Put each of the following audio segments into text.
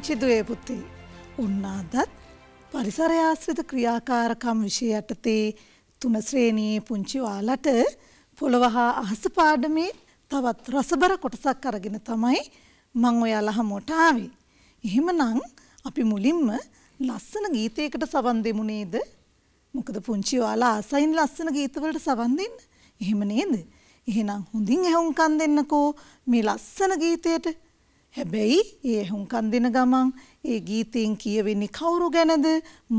පුංචි දුවේ පුතේ. උන්නාදත් පරිසරය ආශ්‍රිත ක්‍රියාකාරකම් විෂය යටතේ තුන ශ්‍රේණියේ පුංචි ඔයාලට පොළව හා අහස පාඩමේ තවත් රසබර කොටසක් අරගෙන තමයි මං ඔයාලා හමුවට ආවේ. එහෙමනම් අපි මුලින්ම ලස්සන ගීතයකට සවන් දෙමු නේද? මොකද පුංචි ඔයාලා ආසයින් ලස්සන ගීතවලට සවන් දෙන්න. එහෙම නේද? එහෙනම් හොඳින් ඇහුම්කන් දෙන්නකෝ මේ ලස්සන ගීතයට. හැබැයි ඒ හුම්කන් දෙන ගමන් ඒ ගීතයෙන් කියවෙන්නේ කවුරු ගැනද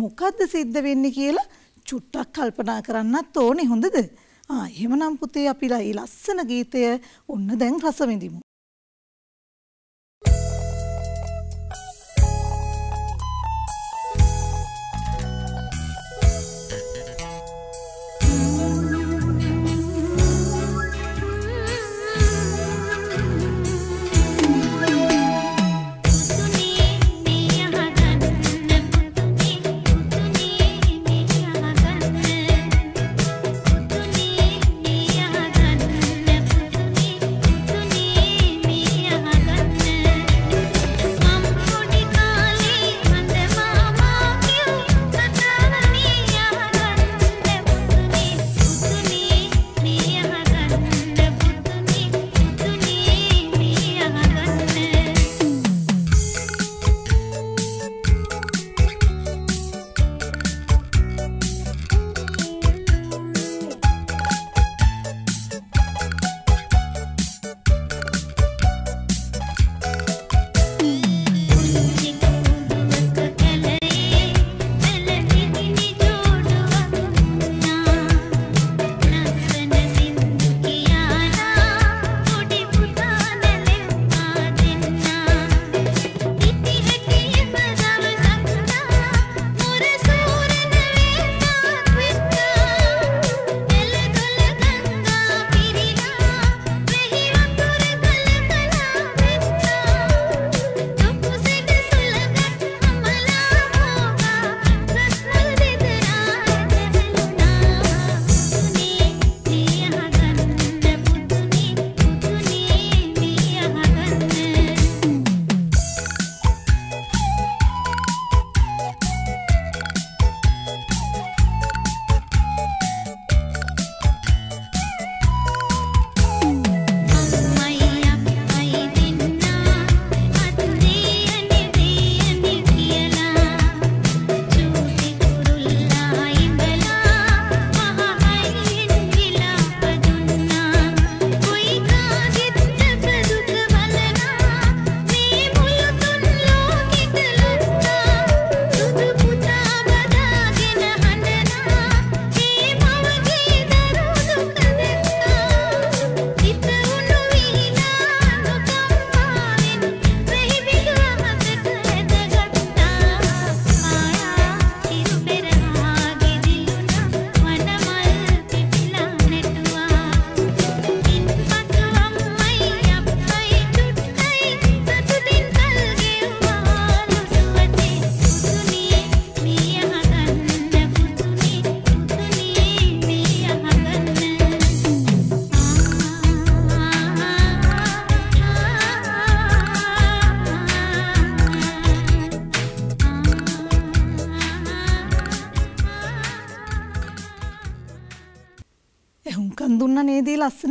මොකද්ද සිද්ධ වෙන්නේ කියලා චුට්ටක් කල්පනා කරන්නත් ඕනේ හොඳද? ආ එහෙමනම් පුතේ අපිලා ඊ ලස්සන ගීතය ඔන්න දැන් රස විඳිමු.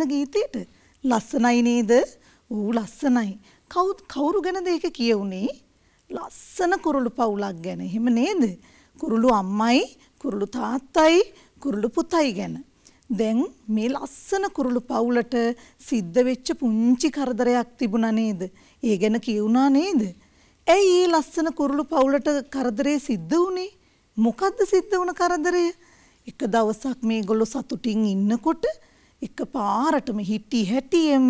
ලස්සන ගීතයට ලස්සනයි නේද? ඌ ලස්සනයි. කවුද කවුරු ගැනද ඒක කියුනේ? ලස්සන කුරුළු පවුලක් ගැන. එහෙම නේද? කුරුළු අම්මයි, කුරුළු තාත්තයි, කුරුළු පුතයි ගැන. දැන් මේ ලස්සන කුරුළු පවුලට සිද්ධ වෙච්ච පුංචි කරදරයක් තිබුණා නේද? ඒ ගැන කියුණා නේද? ඇයි ඒ ලස්සන කුරුළු පවුලට කරදරේ සිද්ධ වුනේ? මොකද්ද සිද්ධ වුණ කරදරය? එක දවසක් මේගොල්ලෝ සතුටින් ඉන්නකොට එක පාරටම හිටි හැටියෙම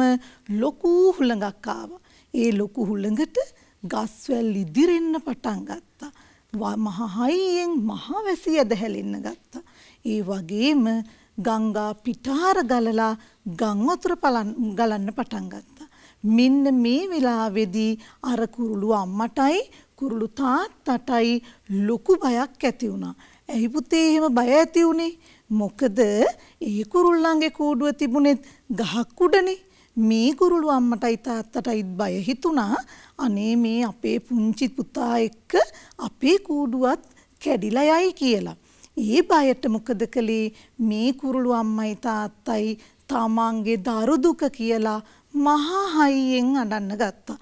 ලොකු හුළඟක් ආවා. ඒ ලොකු හුළඟට ගස්වැල් ඉදිරෙන්න පටන් ගත්තා. මහහයියෙන් මහවැසි ඇදහැලෙන්න ගත්තා. ඒ වගේම ගංගා පිටාර ගලලා ගං වතුර ගලන්න පටන් ගත්තා. මෙන්න මේ වෙලාවේදී අර කුරුළු අම්මටයි කුරුළු තාත්තටයි ලොකු බයක් ඇති වුණා. ඇයි පුතේ එහෙම බය ඇති වුණේ? මොකද ඒ කුරුල්ලන්ගේ කූඩුව තිබුණෙත් ගහක් උඩනේ. මේ කුරුළු අම්මටයි තාත්තටයි බය හිතුණා. අනේ මේ අපේ පුංචි පුතා එක්ක අපේ කූඩුවත් කැඩිලා යයි කියලා. ඒ බයට මොකද කළේ මේ කුරුළු අම්මයි තාත්තයි තමන්ගේ දරු දුක කියලා මහා හයියෙන් අඬන්න ගත්තා.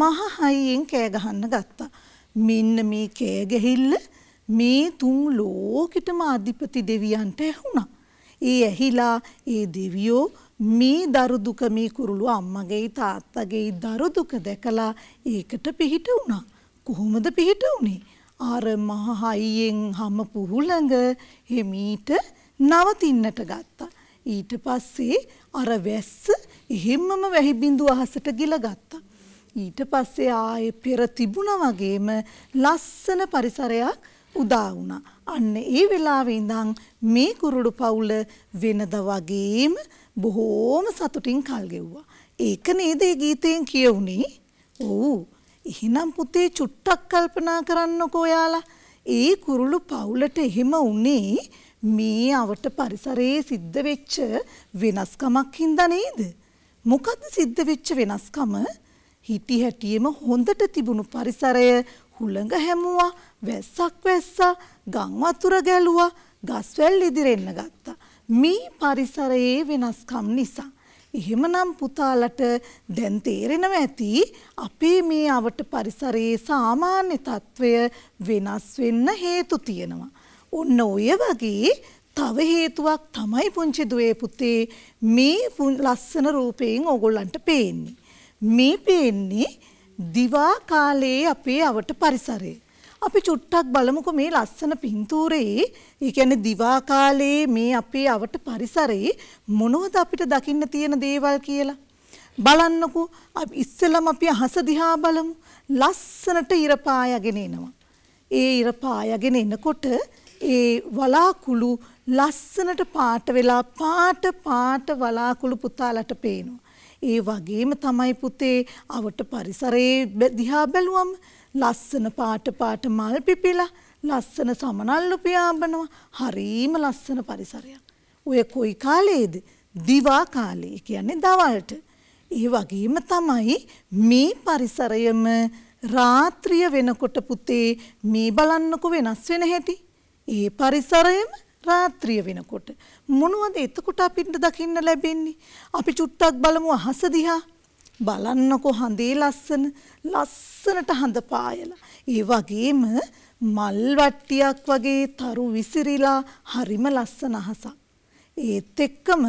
මහා හයියෙන් කෑ ගහන්න ගත්තා. මෙන්න මේ කෑ ගැහිල්ල මේ තුන් ලෝකෙටම අධිපති දෙවියන්ට ඇහුණා. ඒ ඇහිලා ඒ දෙවියෝ මේ දරුදුක මේ කුරුළු අම්මගේ තාත්තගේ දරුදුක දැකලා ඒකට පිහිට වුණා. කොහොමද පිහිට වුණේ. අර මහහයියෙන් හම පුහුළඟ හෙමීට නවතින්නට ගත්තා. ඊට පස්සේ අර වැස්ස එහෙම්මම වැහිබිඳු අහසට ගිල ගත්තා. ඊට පස්සේ ආය පෙර තිබුණ වගේම ලස්සන පරිසරයක් උදා වුණා. අන්න ඒ වෙලාවේ ඉඳන් මේ කුරුඩු පවුල වෙනද වගේම බොහෝම සතුටින් කල් ගෙව්වා. ඒක නේද ඒ ගීතයෙන් කියවුනේ? ඔව්. එහෙනම් පුතේ චුට්ටක් කල්පනා කරන්නකෝ ඔයාලා. ඒ කුරුළු පවුලට එහෙම වුණේ මේ අවට පරිසරයේ සිද්ධ වෙච්ච වෙනස්කමක් හින්දා නේද? මොකද්ද සිද්ධ වෙච්ච වෙනස්කම? හිටි හැටියෙම හොඳට තිබුණු පරිසරය හුළඟ හැමුවා වැස්සක් වැස්සා ගම් වතුර ගැලුවා ගස්වැල් ඉදිරෙන්න ගත්තා මේ පරිසරයේ වෙනස්කම් නිසා එහෙමනම් පුතාලට දැන් තේරෙනව ඇති අපේ මේ අවට පරිසරයේ සාමාන්‍ය తত্ত্বය වෙනස් වෙන්න හේතු තියෙනවා ඔන්න ඔය වගේ තව හේතුවක් තමයි පුංචි දුවේ පුතේ මේ ලස්සන රූපයෙන් ඕගොල්ලන්ට පේන්නේ මේ පේන්නේ දිවා කාලයේ අපේ අවට පරිසරේ. අපි චුට්ටක් බලමුකෝ මේ ලස්සන පින්තූරයේ, ඒ කියන්නේ දිවා කාලයේ මේ අපේ අවට පරිසරේ මොනවද අපිට දකින්න තියෙන දේවල් කියලා. බලන්නකෝ අපි ඉස්සෙල්ලම අපි අහස දිහා බලමු. ලස්සනට ඉර පායගෙන එනවා. ඒ ඉර පායගෙන එනකොට ඒ වලාකුළු ලස්සනට පාට වෙලා පාට පාට වලාකුළු පුතාලට පේනවා. ඒ වගේම තමයි පුතේ අවට පරිසරයේ දිහා බැලුවම ලස්සන පාට පාට මල් පිපිලා ලස්සන සමනල්ලු පියාඹනවා හරීම ලස්සන පරිසරයක්. ඔය කොයි කාලයේද? දිවා කාලේ කියන්නේ දවල්ට. ඒ වගේම තමයි මේ පරිසරයම රාත්‍රිය වෙනකොට පුතේ මේ බලන්නකො වෙනස් වෙන හැටි. ඒ පරිසරයම රාත්‍රිය වෙනකොට මොනවද එතකොට අපිට දකින්න ලැබෙන්නේ? අපි චුට්ටක් බලමු අහස දිහා. බලන්නකො හඳේ ලස්සන ලස්සනට හඳ පායලා. ඒ වගේම මල් වට්ටියක් වගේ තරු විසිරිලා හරිම ලස්සන අහසක්. ඒත් එක්කම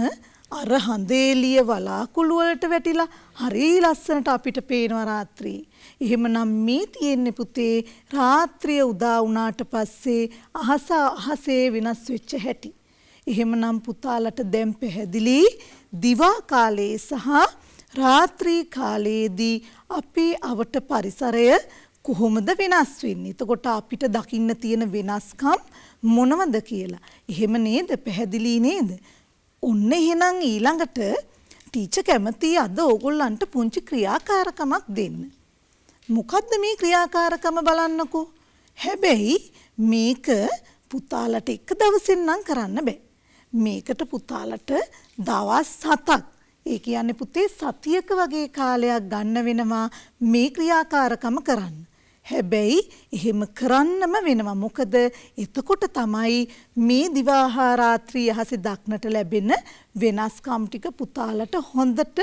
අර හඳේලිය වලාකුළු වලට වැටිලා හරි ලස්සනට අපිට පේනවා රාත්‍රියේ. එහෙමනම් මේ තියෙන්නේ පුතේ රාත්‍රිය උදා වුණාට පස්සේ අහස අහසේ වෙනස් වෙච්ච හැටි. එහෙමනම් පුතාලට දැන් පැහැදිලි දිවා කාලයේ සහ රාත්‍රී කාලයේදී අපේ අවට පරිසරය කොහොමද වෙනස් වෙන්නේ? එතකොට අපිට දකින්න තියෙන වෙනස්කම් මොනවද කියලා. එහෙම නේද? පැහැදිලි නේද? ඔන්න එහෙනම් ඊළඟට ටීචර් කැමති අද ඕගොල්ලන්ට පුංචි ක්‍රියාකාරකමක් දෙන්න. මොකද්ද මේ ක්‍රියාකාරකම බලන්නකෝ. හැබැයි මේක පුතාලට එක දවසින් නම් කරන්න බෑ. මේකට පුතාලට දවස් 7ක් ඒ කියන්නේ පුතේ සතියක වගේ කාලයක් ගන්න වෙනවා මේ ක්‍රියාකාරකම කරන්න. හැබැයි එහෙම කරන්නම වෙනවා. මොකද එතකොට තමයි මේ දිවාහා රාත්‍රී යහසේ දක්නට ලැබෙන වෙනස්කම් ටික පුතාලට හොඳට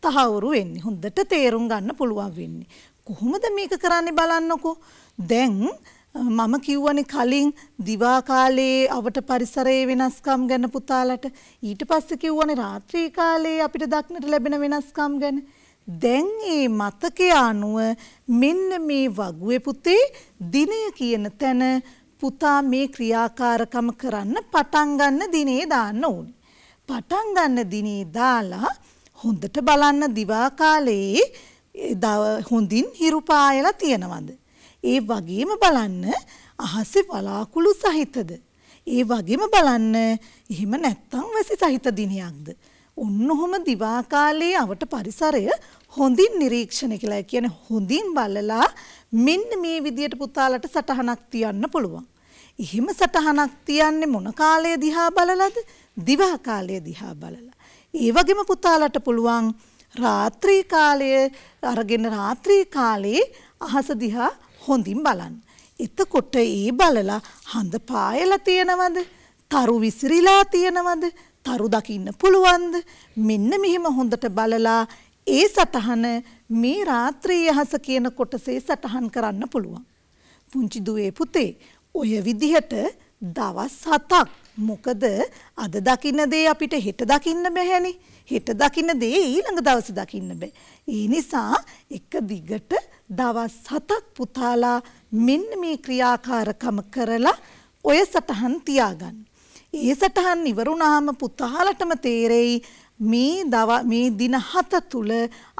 තහවුරු වෙන්නේ. හොඳට තේරුම් ගන්න පුළුවන් වෙන්නේ. කොහොමද මේක කරන්නේ බලන්නකෝ. දැන් මම කිව්වනේ කලින් දිවා කාලේ අවට පරිසරයේ වෙනස්කම් ගැන පුතාලට ඊට පස්සේ කිව්වනේ රාත්‍රී කාලේ අපිට දක්නට ලැබෙන වෙනස්කම් ගැන දැන් මේ මතකය අනුව මෙන්න මේ වගුවේ පුතේ දිනය කියන තැන පුතා මේ ක්‍රියාකාරකම කරන්න පටන් ගන්න දිනේ දාන්න ඕනේ. පටන් ගන්න දිනේ දාලා හොඳට බලන්න දිවා කාලේ හොඳින් හිරු පායලා තියනවද? ඒ වගේම බලන්න අහසේ වලාකුළු සහිතද. ඒ වගේම බලන්න එහෙම නැත්තම් වැසි සහිත දිනයක්ද. ඔන්න ඔහොම දිවාකාලයේ අවට පරිසරය හොඳින් නිරීක්ෂණය කියලා කියන හොඳින් බලලා මෙන්න මේ විදියට පුතාලට සටහනක් තියන්න පුළුවන්. එහෙම සටහනක් තියන්නේ මොන කාලය දිහා බලලාද? දිවා කාලය දිහා බලලා. ඒ වගේම පුතාලට පුළුවන් රාත්‍රී කාලය අරගෙන රාත්‍රී කාලේ අහස දිහා හොඳින් බලන්න. එතකොට ඒ බලලා හඳ පායලා තියෙනවද? තරු විසිරීලා තියෙනවද? තරු දකින්න පුළුවන්ද? මෙන්න මෙහෙම හොඳට බලලා ඒ සටහන මේ රාත්‍රී යහස කියන කොටසේ සටහන් කරන්න පුළුවන්. පුංචි දුවේ පුතේ ඔය විදිහට දවස් හතක් මොකද අද දකින්න දේ අපිට හෙට දකින්න බැහැනේ. හෙට දකින්න දේ ඊළඟ දවසේ දකින්න බෑ. ඒ නිසා එක දිගට දවස් 7ක් පුතාලා මෙන්න මේ ක්‍රියාකාරකම කරලා ඔය සටහන් තියාගන්න. ඒ සටහන් ඉවරුණාම පුතාලටම තේරෙයි මේ දව මේ දින 7 තුල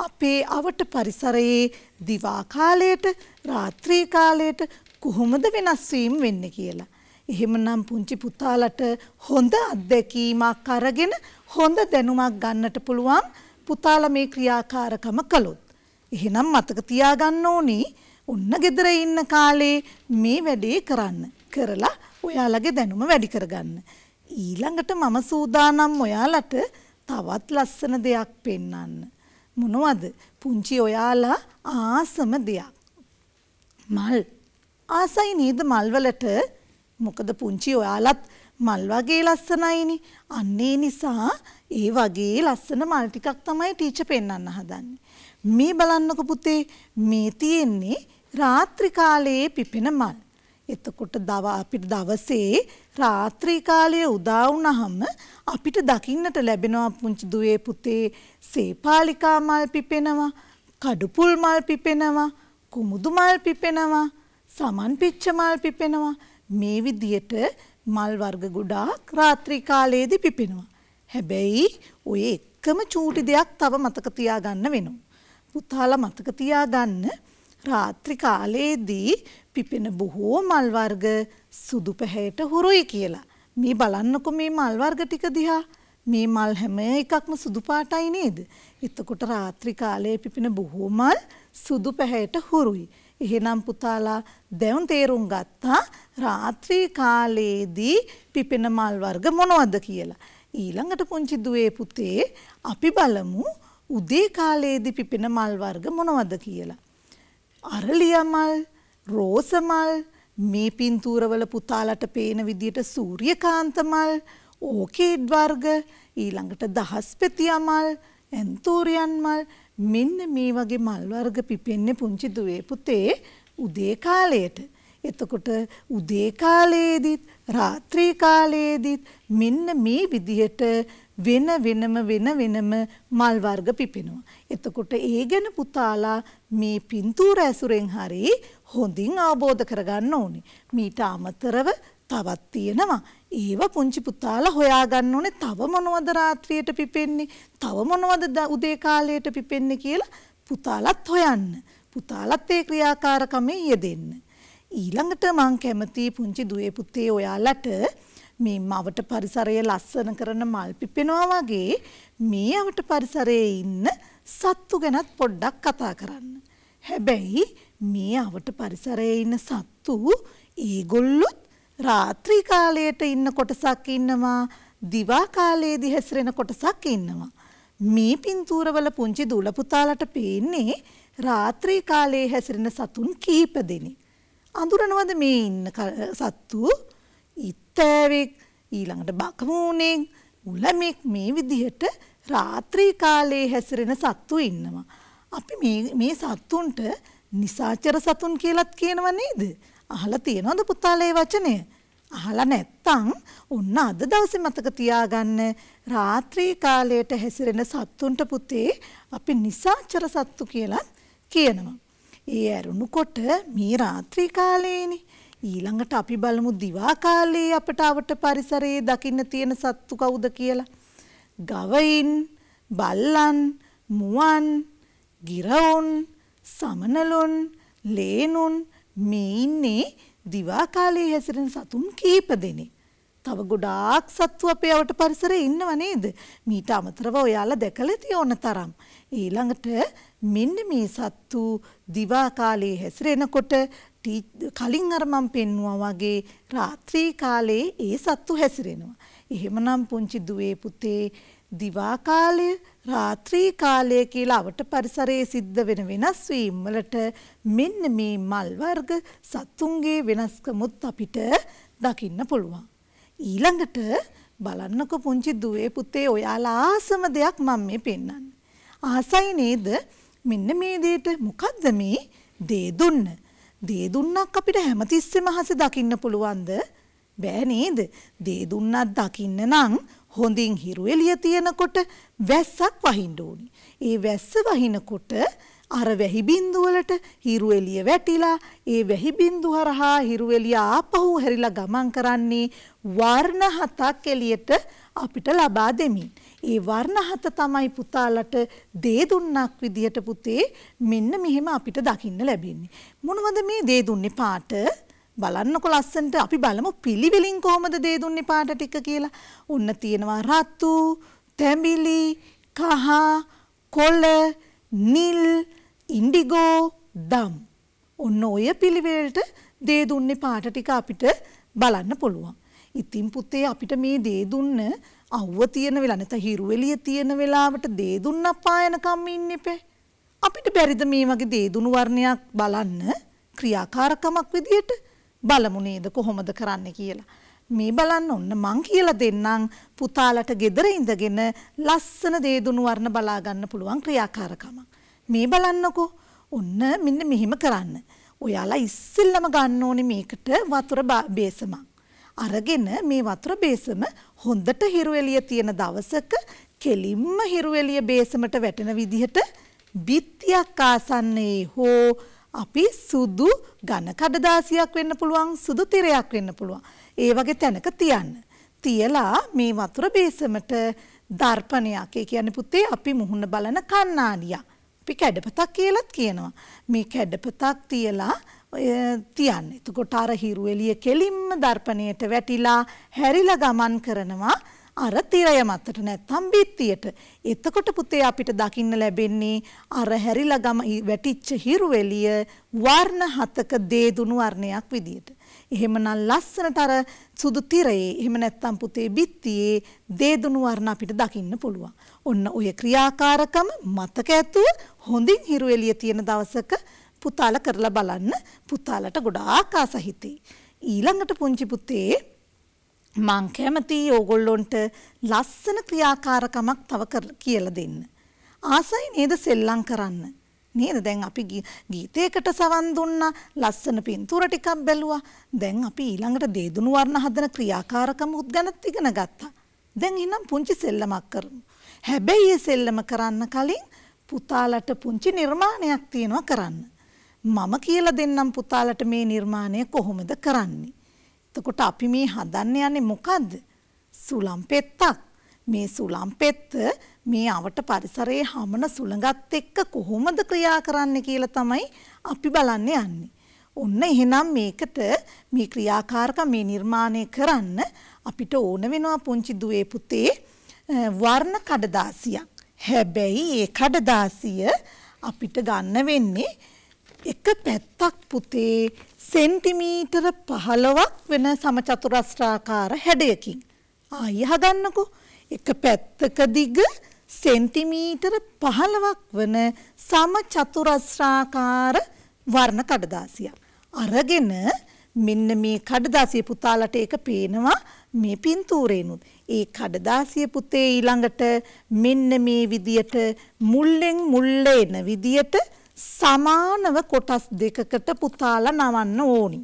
අපේ අවට පරිසරයේ දිවා කාලයට රාත්‍රී කාලයට කොහොමද වෙනස් වීම වෙන්නේ කියලා. එහෙමනම් පුංචි පුතාලට හොඳ අත්දැකීමක් අරගෙන හොඳ දැනුමක් ගන්නට පුළුවන් පුතාලා මේ ක්‍රියාකාරකම කළොත්. එහෙනම් මතක තියාගන්න ඕනි ඔන්න ගෙදර ඉන්න කාලේ මේ වැඩේ කරන්න. කරලා ඔයාලගේ දැනුම වැඩි කරගන්න. ඊළඟට මම සූදානම් ඔයාලට තවත් ලස්සන දෙයක් පෙන්වන්න. මොනවද? පුංචි ඔයාලා ආසම දෙයක්. මල්. ආසයි නේද මල්වලට? මොකද පුංචි ඔයාලත් මල් වගේ ලස්සනයිනි. අන්නේ නිසා ඒ වගේ ලස්සන මල් ටිකක් තමයි ටීචර් පෙන්වන්න හදන්නේ. මේ බලන්නක පුතේ මේ තියෙන්නේ රාත්‍රී කාලයේ පිපෙන මල්. එතකොට දව අපිට දවසේ රාත්‍රී කාලයේ උදා වුණහම අපිට දකින්නට ලැබෙනවා පුංචි දුවේ පුතේ සේපාලිකා මල් පිපෙනවා, කඩුපුල් මල් පිපෙනවා, කුමුදු මල් පිපෙනවා, සමන් පිච්ච මල් පිපෙනවා. මේ විදියට මල් වර්ග ගොඩාක් රාත්‍රී කාලයේදී පිපෙනවා. හැබැයි ඔය එකම චූටි දෙයක් තව මතක තියාගන්න වෙනවා. පුතාලා මතක තියාගන්න රාත්‍රි කාලයේදී පිපෙන බොහෝ මල් වර්ග සුදු පැහැයට හුරුයි කියලා. මේ බලන්නකො මේ මල් වර්ග ටික දිහා. මේ මල් හැම එකක්ම සුදු පාටයි නේද? එතකොට රාත්‍රි කාලයේ පිපෙන බොහෝ මල් සුදු පැහැයට හුරුයි. එහෙනම් පුතාලා දැන් තේරුම් ගත්තා රාත්‍රී කාලයේදී පිපෙන මල් වර්ග මොනවද කියලා. ඊළඟට පුංචි දුවේ පුතේ අපි බලමු උදේ කාලයේදී පිපෙන මල් වර්ග මොනවද කියලා. අරලිය මල්, රෝස මල්, මේ පින්තූරවල පුතාලට පේන විදියට සූර්යකාන්ත මල්, ඕකීඩ් වර්ග, ඊළඟට දහස්පෙතිය මල්, ඇන්තූරියන් මල් මෙන්න මේ වගේ මල් වර්ග පිපෙන්නේ පුංචි දුවේ පුතේ උදේ කාලයට. එතකොට උදේ කාලයේදීත් රාත්‍රී කාලයේදීත් මෙන්න මේ විදිහට වෙන වෙනම වෙන වෙනම මල් වර්ග පිපෙනවා. එතකොට ඒ ගැන පුතාලා මේ පින්තූර ඇසුරෙන් හරි හොඳින් අවබෝධ කරගන්න ඕනේ. මීට අමතරව තවත් තියෙනවා. ඒව පුංචි පුතාලා හොයාගන්න ඕනේ තව මොනවද රාත්‍රියට පිපෙන්නේ, තව මොනවද උදේ කාලයට පිපෙන්නේ කියලා පුතාලත් හොයන්න. පුතාලත් ඒ ක්‍රියාකාරකමේ යෙදෙන්න. ඊළඟට මං කැමති පුංචි දුවේ පුතේ ඔයාලට මේ මවට පරිසරය ලස්සන කරන මල් පිපෙනවා වගේ මේ අවට පරිසරයේ ඉන්න සත්තු ගැනත් පොඩ්ඩක් කතා කරන්න. හැබැයි මේ අවට පරිසරයේ ඉන්න සත්තු ඒගොල්ලොත් රාත්‍රී කාලයට ඉන්න කොටසක් ඉන්නවා දිවා කාලයේදී හැසිරෙන කොටසක් ඉන්නවා. මේ පින්තූරවල පුංචි දුලපුතාලට පේන්නේ රාත්‍රී කාලයේ හැසිරෙන සතුන් කිහිප දෙනෙක්. අඳුරනවද මේ ඉන්න සත්තු ඉත්තෑවෙක් ඊළඟට බකමූනෙක් උලමෙක් මේ විදිහට රාත්‍රී කාලයේ හැසිරෙන සත්තු ඉන්නවා. අපි මේ සත්තුන්ට නිසාචර සතුන් කියලත් කියනව නේද? අහලා තියෙනවද පුතාලේ වචනය? අහලා නැත්තම් ඔන්න අද දවසේ මතක තියාගන්න රාත්‍රී කාලයට හැසිරෙන සත්තුන්ට පුතේ අපි නිසාචර සත්තු කියලා කියනවා. ඒ ඇරුණු කොට මේ රාත්‍රී කාලයේනි. ඊළඟට අපි බලමු දිවා කාලයේ අපට අවට පරිසරයේ දකින්න තියෙන සත්තු කවුද කියලා. ගවයින්, බල්ලන්, මුවන්, ගිරවුන්, සමනලුන්, ලේනුන් මේ ඉන්නේ දිවා කාලයේ හැසිරෙන සතුන් කීප දෙනෙක්. තව ගොඩාක් සත්තු අපේ අවට පරිසරයේ ඉන්නව නේද? මීට අමතරව ඔයාලා දැකලා තියෝන තරම්. ඊළඟට මෙන්න මේ සත්තු දිවා කාලේ හැසිරෙනකොට කලින් අර මම පෙන්නවා වගේ රාත්‍රී කාලේ ඒ සත්තු හැසිරෙනවා. එහෙමනම් පුංචි දුවේ පුතේ දිවා කාලය රාත්‍රී කාලය කියලා අවට පරිසරයේ සිද්ධ වෙන වෙනස් වීම් වලට මෙන්න මේ මල් වර්ග සත්තුන්ගේ වෙනස්කමුත් අපිට දකින්න පුළුවන්. ඊළඟට බලන්නකො පුංචි දුවේ පුතේ ඔයාලා ආසම දෙයක් මම මේ පෙන්වන්නේ. ආසයි නේද? මෙන්න මේ දෙයට මොකද්ද මේ දේ දුන්න? දේ දුන්නක් අපිට හැමතිස්සෙම හස දකින්න පුළුවන්ද? බෑ නේද? දේ දුන්නක් දකින්න නම් හොඳින් හිරු එළිය තියෙනකොට වැස්සක් වහින්න ඕනි. ඒ වැස්ස වහිනකොට අර වැහි බිඳුවලට හිරු එළිය වැටිලා ඒ වැහි බිඳුව හරහා හිරු එළිය ආපහු හැරිලා ගමන් කරන්නේ වර්ණ හතක් එළියට අපිට ලබා දෙමින්. ඒ වර්ණ හත තමයි පුතාලට දේ දුන්නක් විදියට පුතේ මෙන්න මෙහෙම අපිට දකින්න ලැබෙන්නේ. මොනවද මේ දේ දුන්නේ පාට? බලන්නකො ලස්සනට අපි බලමු පිළිවිලින් කොහොමද දේ දුන්නේ පාට ටික කියලා. ඔන්න තියෙනවා රතු, තැඹිලි, කහ, කොළ, නිල්, ඉන්ඩිගෝ, දම්. ඔන්න ඔය පිළිවෙලට දේ දුන්නේ පාට ටික අපිට බලන්න පුළුවන්. ඉතින් පුතේ අපිට මේ දේ දුන්න අවුව තියෙන වෙලා නැත්නම් හිරු එළිය තියෙන වෙලාවට දේ දුන්න පායනකම් ඉන්න එපේ. අපිට බැරිද මේ වගේ දේ දුණු වර්ණයක් බලන්න ක්‍රියාකාරකමක් විදියට බලමු නේද කොහොමද කරන්නේ කියලා. මේ බලන්න ඔන්න මං කියලා දෙන්නම් පුතාලට ගෙදර ඉඳගෙන ලස්සන දේ දුණු වර්ණ බලා ගන්න පුළුවන් ක්‍රියාකාරකමක්. මේ බලන්නකෝ. ඔන්න මෙන්න මෙහෙම කරන්න. ඔයාලා ඉස්සෙල්ලම ගන්න ඕනේ මේකට වතුර බේසමක්. අරගෙන මේ වතුර බේසම හොඳට හිරු එළිය තියෙන දවසක කෙලින්ම හිරු එළිය බේසමට වැටෙන විදිහට බිත්තියක් ආසන්නයේ හෝ අපි සුදු ඝන කඩදාසියක් වෙන්න පුළුවන් සුදු තිරයක් වෙන්න පුළුවන්. ඒ වගේ තැනක තියන්න. තියලා මේ වතුර බේසමට දර්පණයක්. ඒ කියන්නේ පුතේ අපි මුහුණ බලන කණ්ණාඩියක්. අපි කැඩපතක් කියලාත් කියනවා. මේ කැඩපතක් තියලා තියන්න. එතකොට අර හිරු එළිය කෙලින්ම දර්පණයට වැටිලා හැරිලා ගමන් කරනවා අර තිරය මතට නැත්නම් බිත්තියට. එතකොට පුතේ අපිට දකින්න ලැබෙන්නේ අර හැරිලා ගම වැටිච්ච හිරු එළිය වර්ණ හතක දේදුණු වර්ණයක් විදියට. එහෙමනම් ලස්සනට අර සුදු තිරයේ එහෙම නැත්නම් පුතේ බිත්තියේ දේදුණු වර්ණ අපිට දකින්න පුළුවන්. ඔන්න ඔය ක්‍රියාකාරකම මතක ඇතුව හොඳින් හිරු එළිය තියෙන දවසක පුතාල කරලා බලන්න පුතාලට ගොඩාක් ආස හිතේ. ඊළඟට පුංචි පුතේ මං කැමති ඕගොල්ලොන්ට ලස්සන ක්‍රියාකාරකමක් තව කියලා දෙන්න. ආසයි නේද සෙල්ලම් කරන්න. නේද දැන් අපි ගීතයකට සවන් දුන්නා ලස්සන පින්තූර ටිකක් බැලුවා දැන් අපි ඊළඟට දේදුණු වර්ණ හදන ක්‍රියාකාරකම උත්ගණත් ඉගෙන ගත්තා දැන් එහෙනම් පුංචි සෙල්ලමක් කරමු හැබැයි ඒ සෙල්ලම කරන්න කලින් පුතාලට පුංචි නිර්මාණයක් තියෙනවා කරන්න මම කියලා දෙන්නම් පුතාලට මේ නිර්මාණය කොහොමද කරන්නේ. එතකොට අපි මේ හදන්න යන්නේ මොකද්ද? සුලම් පෙත්තක්. මේ සුලම් පෙත්ත මේ අවට පරිසරයේ හමන සුළඟත් එක්ක කොහොමද ක්‍රියා කරන්නේ කියලා තමයි අපි බලන්න යන්නේ. ඔන්න එහෙනම් මේකට මේ ක්‍රියාකාරකම් මේ නිර්මාණය කරන්න අපිට ඕන වෙනවා පුංචි දුවේ පුතේ වර්ණ කඩදාසියක්. හැබැයි ඒ කඩදාසිය අපිට ගන්න වෙන්නේ එක පැත්තක් පුතේ සෙන්ටිමීටර 15ක් වෙන සමචතුරස්‍රාකාර හැඩයකින් ආයි හදන්නකෝ එක පැත්තක දිග සෙන්ටිමීටර 15ක් වන සමචතුරස්‍රාකාර වර්ණ කඩදාසියක් අරගෙන මෙන්න මේ කඩදාසිය පුතාලට ඒක පේනවා මේ පින්තූරේනුත් ඒ කඩදාසිය පුතේ ඊළඟට මෙන්න මේ විදියට මුල්ලෙන් මුල්ල එන විදියට සමානව කොටස් දෙකකට පුතාලා නවන්න ඕනි.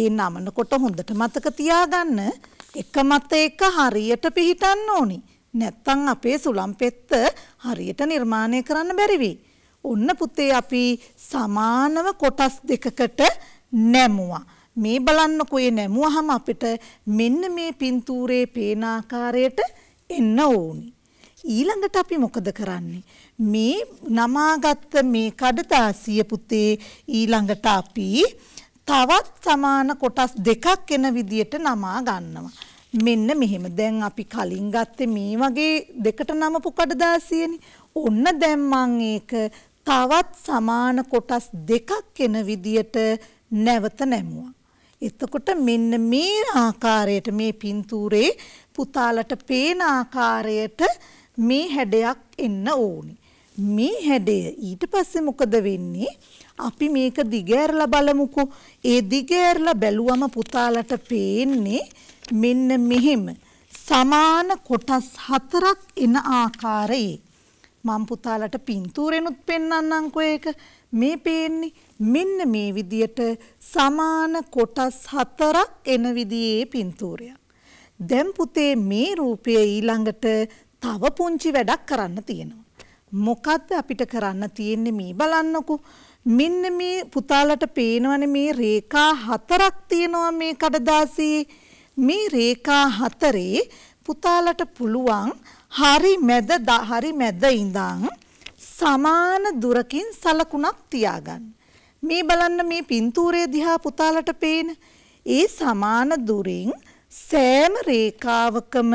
ඒ නමනකොට හොඳට මතක තියාගන්න එක මත එක හරියට පිහිටන්න ඕනි. නැත්තම් අපේ සුළම් පෙත්ත හරියට නිර්මාණය කරන්න බැරි වෙයි. ඔන්න පුතේ අපි සමානව කොටස් දෙකකට නැමුවා. මේ බලන්නකෝ මේ නැමුවාම අපිට මෙන්න මේ පින්තූරේ පේන ආකාරයට එන්න ඕනි. ඊළඟට අපි මොකද කරන්නේ මේ නමාගත්ත මේ කඩදාසිය පුතේ ඊළඟට අපි තවත් සමාන කොටස් දෙකක් එන විදියට නමා ගන්නවා මෙන්න මෙහෙම දැන් අපි කලින් ගත්තේ මේ වගේ දෙකට නමපු කඩදාසියනේ ඔන්න දැන් මං ඒක තවත් සමාන කොටස් දෙකක් එන විදියට නැවත නැමුවා එතකොට මෙන්න මේ ආකාරයට මේ පින්තූරේ පුතාලට පේන ආකාරයට මේ හැඩයක් එන්න ඕනේ. මේ හැඩය ඊට පස්සේ මොකද වෙන්නේ? අපි මේක දිගෑරලා බලමුකෝ. ඒ දිගෑරලා බැලුවම පුතාලට පේන්නේ මෙන්න මෙහෙම සමාන කොටස් හතරක් එන ආකාරයේ. මම පුතාලට පින්තූරෙනුත් පෙන්වන්නම්කෝ ඒක. මේ පේන්නේ මෙන්න මේ විදියට සමාන කොටස් හතරක් එන විදියේ පින්තූරයක්. දැන් පුතේ මේ රූපය ඊළඟට තව පුංචි වැඩක් කරන්න තියෙනවා. මොකද්ද අපිට කරන්න තියෙන්නේ මේ බලන්නකෝ. මෙන්න මේ පුතාලට පේනවනේ මේ රේඛා හතරක් තියෙනවා මේ කඩදාසියේ. මේ රේඛා හතරේ පුතාලට පුළුවන් හරි මැද හරි මැද ඉඳන් සමාන දුරකින් සලකුණක් තියාගන්න. මේ බලන්න මේ පින්තූරය දිහා පුතාලට පේන. ඒ සමාන දුරින් සෑම රේඛාවකම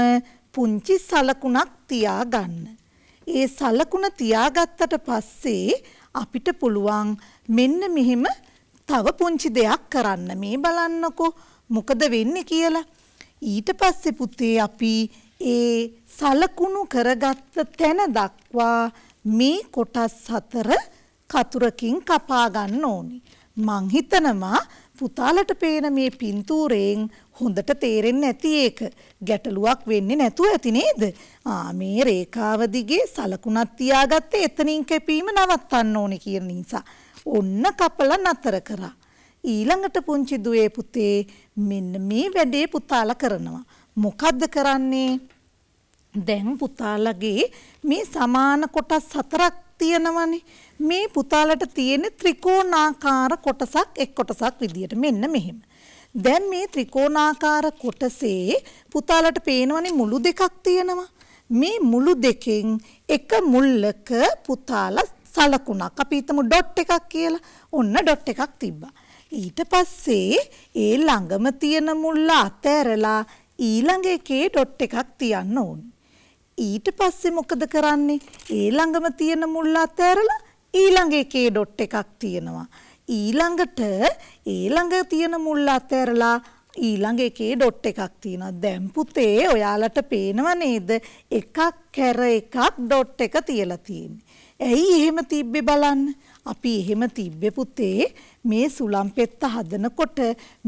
පුංචි සලකුණක් තියාගන්න. ඒ සලකුණ තියාගත්තට පස්සේ අපිට පුළුවන් මෙන්න මෙහෙම තව පුංචි දෙයක් කරන්න මේ බලන්නකෝ මොකද වෙන්නේ කියලා. ඊට පස්සේ පුතේ අපි ඒ සලකුණු කරගත්ත තැන දක්වා මේ කොටස් හතර කතුරකින් කපා ගන්න ඕනි. මං හිතනවා පුතාලට පේන මේ පින්තූරයෙන් හොඳට තේරෙන්නේ නැති එක ගැටලුවක් වෙන්නේ නැතුව ඇති නේද? ආ මේ රේඛාව දිගේ සලකුණක් තියාගත්තේ එතනින් කැපීම නවත්තන්න ඕනේ කියන නිසා. ඔන්න කපලා නතර කරා. ඊළඟට පුංචි දුවේ පුතේ මෙන්න මේ වැඩේ පුතාලා කරනවා. මොකද්ද කරන්නේ? දැන් පුතාලගේ මේ සමාන කොටස් හතරක් තියෙනවනේ. මේ පුතාලට තියෙන ත්‍රිකෝණාකාර කොටසක් එක් කොටසක් විදියට මෙන්න මෙහෙම. දැන් මේ ත්‍රිකෝණාකාර කොටසේ පුතාලට පේනවනේ මුළු දෙකක් තියෙනවා. මේ මුළු දෙකෙන් එක මුල්ලක පුතාලා සලකුණක්. අපි හිතමු ඩොට් එකක් කියලා. ඔන්න ඩොට් එකක් තිබ්බා. ඊට පස්සේ ඒ ළඟම තියෙන මුල්ල අතෑරලා ඊළඟ එකේ ඩොට් එකක් තියන්න ඕනේ. ඊට පස්සේ මොකද කරන්නේ? ඒ ළඟම තියෙන මුල්ල අතහැරලා ඊළඟ එකේ ඩොට් එකක් තියෙනවා. ඊළඟට ඒ ළඟ තියෙන මුල්ල අතහැරලා ඊළඟ එකේ ඩොට් එකක් තියෙනවා. දැන් පුතේ ඔයාලට පේනව නේද? එකක් කැර එකක් ඩොට් එක තියලා තියෙන්නේ. ඇයි එහෙම තිබ්බේ බලන්න. අපි එහෙම තිබ්බේ පුතේ මේ සුළම් පෙත්ත හදනකොට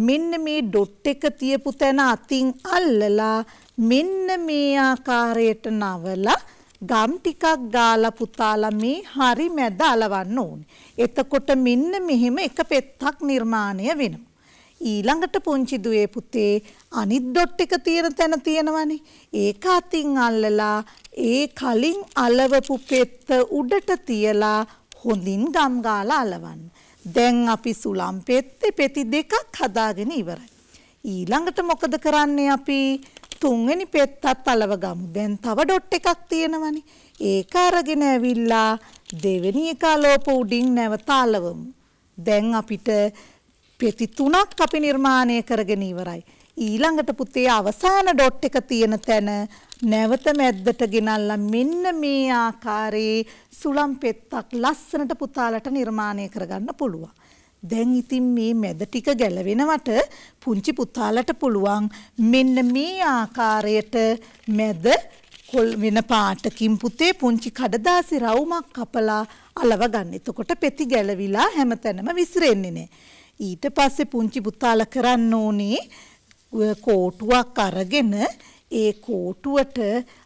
මෙන්න මේ ඩොට් එක තියපු තැන අතින් අල්ලලා මෙන්න මේ ආකාරයට නවලා ගම් ටිකක් ගාලා පුතාලා මේ හරි මැද අලවන්න ඕනේ. එතකොට මෙන්න මෙහෙම එක පෙත්තක් නිර්මාණය වෙනවා. ඊළඟට පුංචි දුවේ පුතේ අනිත් ඩොට් එක තියෙන තැන තියෙනවනේ. ඒක අතින් අල්ලලා ඒ කලින් අලවපු පෙත්ත උඩට තියලා හොඳින් ගම් ගාලා අලවන්න. දැන් අපි සුළම් පෙත්තේ පෙති දෙකක් හදාගෙන ඉවරයි. ඊළඟට මොකද කරන්නේ අපි තුන්වෙනි පෙත්තත් අලව ගමු. දැන් තව ඩොට් එකක් තියෙනවනේ. ඒක අරගෙන ඇවිල්ලා දෙවෙනි එක අලෝප උඩින් නැවත අලවමු. දැන් අපිට පෙති තුනක් අපි නිර්මාණය කරගෙන ඉවරයි. ඊළඟට පුතේ අවසාන ඩොට් එක තියෙන තැන නැවත මැද්දට ගෙනල්ලා මෙන්න මේ ආකාරයේ සුළම් පෙත්තක් ලස්සනට පුතාලට නිර්මාණය කරගන්න පුළුවන්. දැන් ඉතින් මේ මැද ටික ගැලවෙනවට පුංචි පුතාලට පුළුවන් මෙන්න මේ ආකාරයට මැද කොල් වෙන පාටකින් පුතේ පුංචි කඩදාසි රවුමක් කපලා අලව ගන්න. එතකොට පෙති ගැලවිලා හැමතැනම විසිරෙන්නේ නැහැ. ඊට පස්සේ පුංචි පුතාලා කරන්න ඕනේ කෝටුවක් අරගෙන ඒ කෝටුවට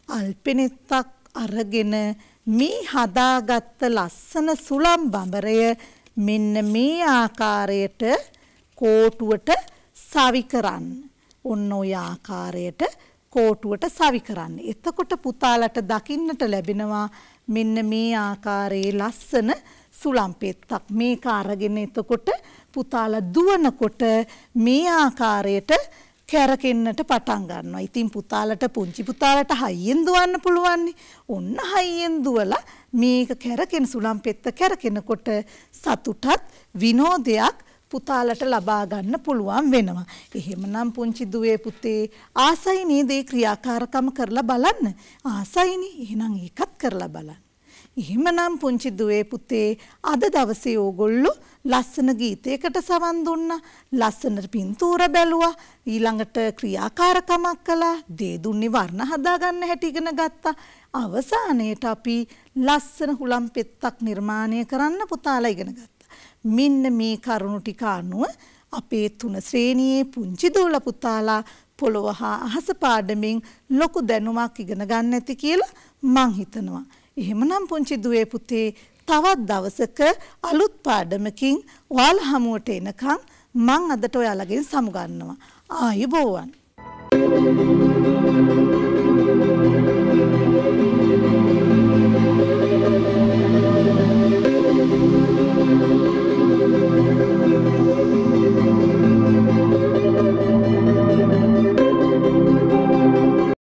අල්පිනෙත්තක් අරගෙන මේ හදාගත්ත ලස්සන සුළම් බඹරය මෙන්න මේ ආකාරයට කෝටුවට සවි කරන්න. ඔන්න ඔය ආකාරයට කෝටුවට සවි කරන්න. එතකොට පුතාලට දකින්නට ලැබෙනවා මෙන්න මේ ආකාරයේ ලස්සන සුළම් පෙත්තක්. මේක අරගෙන එතකොට පුතාලා දුවනකොට මේ ආකාරයට කැරකෙන්නට පටන් ගන්නවා. ඉතින් පුතාලට පුංචි පුතාලට හයියෙන් දුවන්න පුළුවන්. ඔන්න හයියෙන් දුවලා මේක කැරකෙන සුළම් පෙත්ත කැරකෙනකොට සතුටත් විනෝදයක් පුතාලට ලබා ගන්න පුළුවන් වෙනවා. එහෙමනම් පුංචි දුවේ පුතේ ආසයි නේද ක්‍රියාකාරකම් කරලා බලන්න. ආසයිනේ. එහෙනම් ඒකත් කරලා බලන්න. එහෙමනම් පුංචි දුවේ පුතේ අද දවසේ ඕගොල්ලෝ ලස්සන ගීතයකට සවන් දුන්නා. ලස්සන පින්තූර බැලුවා. ඊළඟට ක්‍රියාකාරකමක් කළා. දේ දුන්නේ වර්ණ හදාගන්න හැටි ඉගෙන ගත්තා. අවසානයේට අපි ලස්සන හුලම් පෙත්තක් නිර්මාණය කරන්න පුතාලා ඉගෙන ගත්තා. මෙන්න මේ කරුණු ටික අනුව අපේ තුන ශ්‍රේණියේ පුංචි දූල පුතාලා පොළොව හා අහස පාඩමින් ලොකු දැනුමක් ඉගෙන ගන්න ඇති කියලා මං හිතනවා. එහෙමනම් පුංචි දුවේ පුතේ තවත් දවසක අලුත් පාඩමකින් ඔයාල හමුවට එනකම් මං අදට ඔයාලගෙන් සමුගන්නවා. ආයුබෝවන්. Thank you.